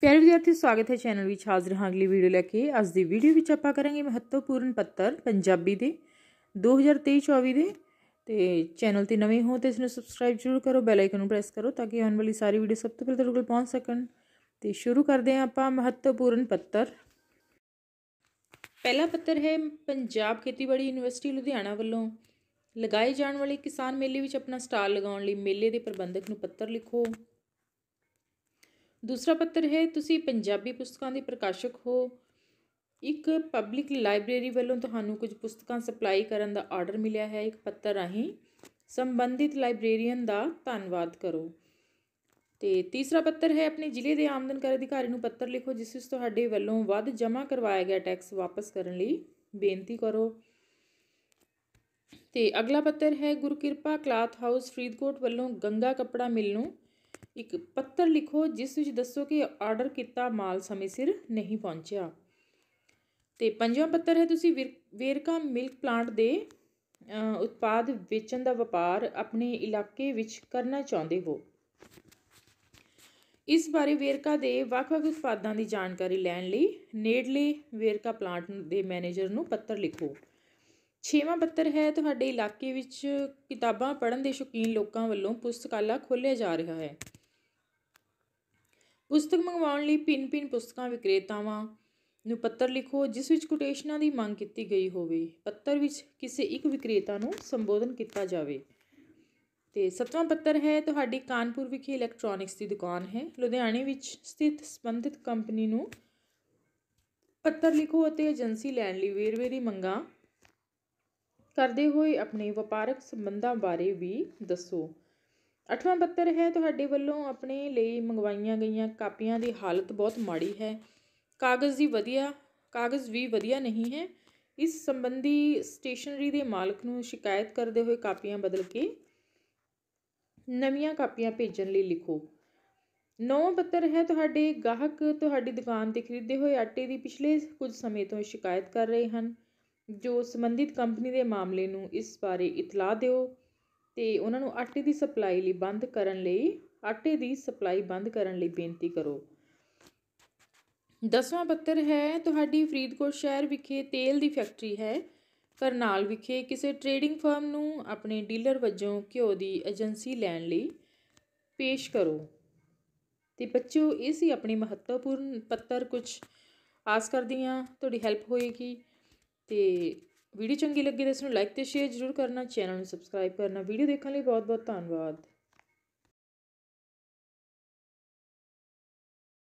ਪਿਆਰੇ ਵਿਦਿਆਰਥੀ ਸਵਾਗਤ ਹੈ ਚੈਨਲ ਵਿੱਚ ਹਾਜ਼ਰ ਹਾਂ ਅਗਲੀ ਵੀਡੀਓ ਲੈ ਕੇ ਅੱਜ ਦੀ ਵੀਡੀਓ ਵਿੱਚ ਆਪਾਂ ਕਰਾਂਗੇ ਮਹੱਤਵਪੂਰਨ ਪੱਤਰ ਪੰਜਾਬੀ ਦੇ 2023-24 ਦੇ ਤੇ ਚੈਨਲ ਤੇ ਨਵੇਂ ਹੋ ਤੇ ਇਸ ਨੂੰ ਸਬਸਕ੍ਰਾਈਬ ਜ਼ਰੂਰ ਕਰੋ ਬੈਲ ਆਈਕਨ ਨੂੰ ਪ੍ਰੈਸ ਕਰੋ ਤਾਂ ਕਿ ਆਉਣ ਵਾਲੀ ਸਾਰੀ ਵੀਡੀਓ ਸਭ ਤੋਂ ਪਹਿਲਾਂ ਤੁਹਾਡੇ ਕੋਲ ਪਹੁੰਚ ਸਕਣ ਤੇ ਸ਼ੁਰੂ ਕਰਦੇ ਹਾਂ ਆਪਾਂ ਮਹੱਤਵਪੂਰਨ ਪੱਤਰ ਪਹਿਲਾ ਪੱਤਰ ਹੈ ਪੰਜਾਬ ਖੇਤੀਬਾੜੀ ਯੂਨੀਵਰਸਿਟੀ ਲੁਧਿਆਣਾ ਵੱਲੋਂ ਲਗਾਏ ਜਾਣ ਵਾਲੇ ਕਿਸਾਨ ਮੇਲੇ ਵਿੱਚ ਆਪਣਾ ਸਟਾਲ ਲਗਾਉਣ ਲਈ ਮੇਲੇ ਦੇ ਪ੍ਰਬੰਧਕ ਨੂੰ ਪੱਤਰ ਲਿਖੋ ਦੂਸਰਾ ਪੱਤਰ ਹੈ ਤੁਸੀਂ ਪੰਜਾਬੀ ਪੁਸਤਕਾਂ ਦੇ ਪ੍ਰਕਾਸ਼ਕ ਹੋ ਇੱਕ ਪਬਲਿਕ ਲਾਇਬ੍ਰੇਰੀ ਵੱਲੋਂ ਤੁਹਾਨੂੰ ਕੁਝ ਪੁਸਤਕਾਂ ਸਪਲਾਈ ਕਰਨ ਦਾ ਆਰਡਰ ਮਿਲਿਆ ਹੈ ਇੱਕ ਪੱਤਰ ਰਾਹੀਂ ਸੰਬੰਧਿਤ ਲਾਇਬ੍ਰੇਰੀਅਨ ਦਾ ਧੰਨਵਾਦ ਕਰੋ ਤੇ ਤੀਸਰਾ ਪੱਤਰ ਹੈ ਆਪਣੇ ਜ਼ਿਲ੍ਹੇ ਦੇ ਆਮਦਨ ਕਰ ਅਧਿਕਾਰੀ ਨੂੰ ਪੱਤਰ ਲਿਖੋ ਜਿਸ ਵਿੱਚ ਤੁਹਾਡੇ ਵੱਲੋਂ ਵੱਧ ਜਮ੍ਹਾਂ ਕਰਵਾਇਆ ਗਿਆ ਟੈਕਸ ਵਾਪਸ ਕਰਨ ਲਈ ਬੇਨਤੀ ਕਰੋ ਤੇ ਅਗਲਾ ਪੱਤਰ ਹੈ ਗੁਰੂ ਕਿਰਪਾ ਕਲਾਥ ਹਾਊਸ ਫਰੀਦਕੋਟ ਵੱਲੋਂ ਗੰਗਾ ਕਪੜਾ ਮਿਲ ਨੂੰ ਇੱਕ ਪੱਤਰ ਲਿਖੋ ਜਿਸ ਵਿੱਚ ਦੱਸੋ ਕਿ ਆਰਡਰ ਕੀਤਾ ਮਾਲ ਸਮੇਂ ਸਿਰ ਨਹੀਂ ਪਹੁੰਚਿਆ ਤੇ ਪੰਜਵਾਂ ਪੱਤਰ ਹੈ ਤੁਸੀਂ ਵੇਰਕਾ ਮਿਲਕ ਪਲਾਂਟ ਦੇ ਉਤਪਾਦ ਵੇਚਣ ਦਾ ਵਪਾਰ ਆਪਣੇ ਇਲਾਕੇ ਵਿੱਚ ਕਰਨਾ ਚਾਹੁੰਦੇ ਹੋ ਇਸ ਬਾਰੇ ਵੇਰਕਾ ਦੇ ਵੱਖ-ਵੱਖ ਉਤਪਾਦਾਂ ਦੀ ਜਾਣਕਾਰੀ ਲੈਣ ਲਈ ਨੇੜਲੇ ਵੇਰਕਾ ਪਲਾਂਟ ਦੇ ਮੈਨੇਜਰ ਨੂੰ ਪੱਤਰ ਲਿਖੋ ਛੇਵਾਂ ਪੱਤਰ ਹੈ ਤੁਹਾਡੇ ਇਲਾਕੇ ਵਿੱਚ ਕਿਤਾਬਾਂ ਪੜ੍ਹਨ ਦੇ ਸ਼ੌਕੀਨ ਲੋਕਾਂ ਵੱਲੋਂ ਪੁਸਤਕਾਲਾ ਖੋਲ੍ਹਿਆ ਜਾ ਰਿਹਾ ਹੈ ਪੁਸਤਕ ਮੰਗਵਾਉਣ ਲਈ ਪਿੰਪਿੰ ਪੁਸਤਕਾਂ ਵਿਕਰੇਤਾਵਾਂ ਨੂੰ ਪੱਤਰ ਲਿਖੋ ਜਿਸ ਵਿੱਚ ਕੋਟੇਸ਼ਨਾਂ ਦੀ ਮੰਗ ਕੀਤੀ ਗਈ ਹੋਵੇ ਪੱਤਰ ਵਿੱਚ ਕਿਸੇ ਇੱਕ ਵਿਕਰੇਤਾ ਨੂੰ ਸੰਬੋਧਨ ਕੀਤਾ ਜਾਵੇ ਤੇ ਸਤਵਾਂ ਪੱਤਰ ਹੈ ਤੁਹਾਡੀ ਕਾਨਪੁਰ ਵਿਖੇ ਇਲੈਕਟ੍ਰੋਨਿਕਸ ਦੀ ਦੁਕਾਨ ਹੈ ਲੁਧਿਆਣੇ ਵਿੱਚ ਸਥਿਤ ਸੰਬੰਧਿਤ ਕੰਪਨੀ ਨੂੰ ਪੱਤਰ ਲਿਖੋ ਅਤੇ ਏਜੰਸੀ ਲੈਣ ਲਈ ਵੇਰਵੇ ਦੀ ਮੰਗਾਂ ਕਰਦੇ ਹੋਏ ਆਪਣੇ ਵਪਾਰਕ ਸੰਬੰਧਾਂ ਬਾਰੇ ਵੀ ਦੱਸੋ ਅੱਠਵਾਂ ਪੱਤਰ ਹੈ ਤੁਹਾਡੇ ਵੱਲੋਂ ਆਪਣੇ ਲਈ ਮੰਗਵਾਈਆਂ ਗਈਆਂ ਕਾਪੀਆਂ ਦੀ ਹਾਲਤ ਬਹੁਤ ਮਾੜੀ ਹੈ ਕਾਗਜ਼ ਦੀ ਵਧੀਆ ਕਾਗਜ਼ ਵੀ ਵਧੀਆ ਨਹੀਂ ਹੈ ਇਸ ਸੰਬੰਧੀ ਸਟੇਸ਼ਨਰੀ ਦੇ ਮਾਲਕ ਨੂੰ ਸ਼ਿਕਾਇਤ ਕਰਦੇ ਹੋਏ ਕਾਪੀਆਂ ਬਦਲ ਕੇ ਨਵੀਆਂ ਕਾਪੀਆਂ ਭੇਜਣ ਲਈ ਲਿਖੋ ਨੌਂ ਪੱਤਰ ਹੈ ਤੁਹਾਡੇ ਗਾਹਕ ਤੁਹਾਡੀ ਦੁਕਾਨ ਤੇ ਖਰੀਦੇ ਹੋਏ ਆਟੇ ਦੀ ਪਿਛਲੇ ਕੁਝ ਸਮੇਂ ਤੋਂ ਸ਼ਿਕਾਇਤ ਕਰ ਰਹੇ ਹਨ ਜੋ ਸੰਬੰਧਿਤ ਕੰਪਨੀ ਦੇ ਮਾਮਲੇ ਨੂੰ ਇਸ ਬਾਰੇ ਇਤਲਾਹ ਦਿਓ ਅਤੇ ਉਹਨਾਂ ਨੂੰ ਆਟੇ ਦੀ ਸਪਲਾਈ ਲਈ ਬੰਦ ਕਰਨ ਲਈ ਆਟੇ ਦੀ ਸਪਲਾਈ ਬੰਦ ਕਰਨ ਲਈ ਬੇਨਤੀ ਕਰੋ ਦਸਵਾਂ ਪੱਤਰ ਹੈ ਤੁਹਾਡੀ ਫਰੀਦਕੋਟ ਸ਼ਹਿਰ ਵਿਖੇ ਤੇਲ ਦੀ ਫੈਕਟਰੀ ਹੈ ਕਰਨਾਲ ਵਿਖੇ ਕਿਸੇ ਟਰੇਡਿੰਗ ਫਰਮ ਨੂੰ ਆਪਣੇ ਡੀਲਰ ਵਜੋਂ ਘਿਓ ਦੀ ਏਜੰਸੀ ਲੈਣ ਲਈ ਪੇਸ਼ ਕਰੋ ਤੇ ਬੱਚਿਓ ਇਹ ਸੀ ਆਪਣੀ ਮਹੱਤਵਪੂਰਨ ਪੱਤਰ ਕੁਝ ਆਸ ਕਰਦੀ ਹਾਂ ਤੁਹਾਡੀ ਹੈਲਪ ਹੋਏਗੀ ਤੇ ਵੀਡੀਓ ਚੰਗੀ ਲੱਗੀ ਤਾਂ ਇਸ ਨੂੰ ਲਾਈਕ ਤੇ ਸ਼ੇਅਰ ਜ਼ਰੂਰ ਕਰਨਾ ਚੈਨਲ ਨੂੰ ਸਬਸਕ੍ਰਾਈਬ ਕਰਨਾ ਵੀਡੀਓ ਦੇਖਣ ਲਈ ਬਹੁਤ ਬਹੁਤ ਧੰਨਵਾਦ